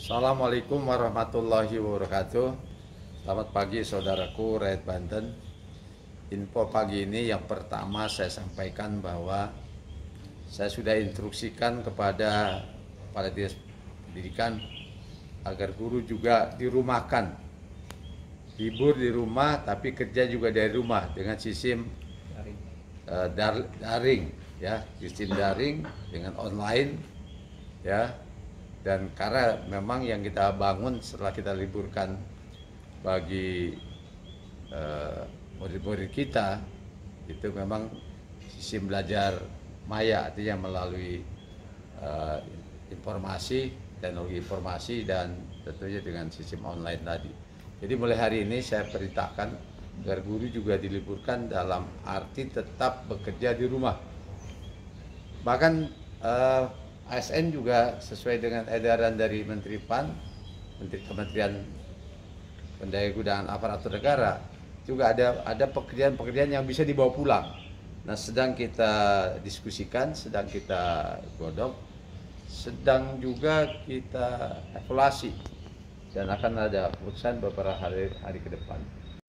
Assalamualaikum warahmatullahi wabarakatuh Selamat pagi saudaraku Red Banten Info pagi ini yang pertama saya sampaikan bahwa Saya sudah instruksikan kepada Para Dinas Pendidikan Agar guru juga dirumahkan Libur di rumah tapi kerja juga dari rumah dengan sistem uh, dar daring ya sistem daring dengan online ya dan karena memang yang kita bangun setelah kita liburkan bagi murid eh, murid-murid kita itu memang sistem belajar maya artinya melalui uh, informasi teknologi informasi dan tentunya dengan sistem online tadi. Jadi mulai hari ini saya perintahkan agar guru juga diliburkan dalam arti tetap bekerja di rumah. Bahkan uh, eh, ASN juga sesuai dengan edaran dari Menteri PAN, Menteri Kementerian Pendayagunaan Aparatur Negara, juga ada ada pekerjaan-pekerjaan yang bisa dibawa pulang. Nah, sedang kita diskusikan, sedang kita godok, sedang juga kita evaluasi dan akan ada keputusan beberapa hari hari ke depan.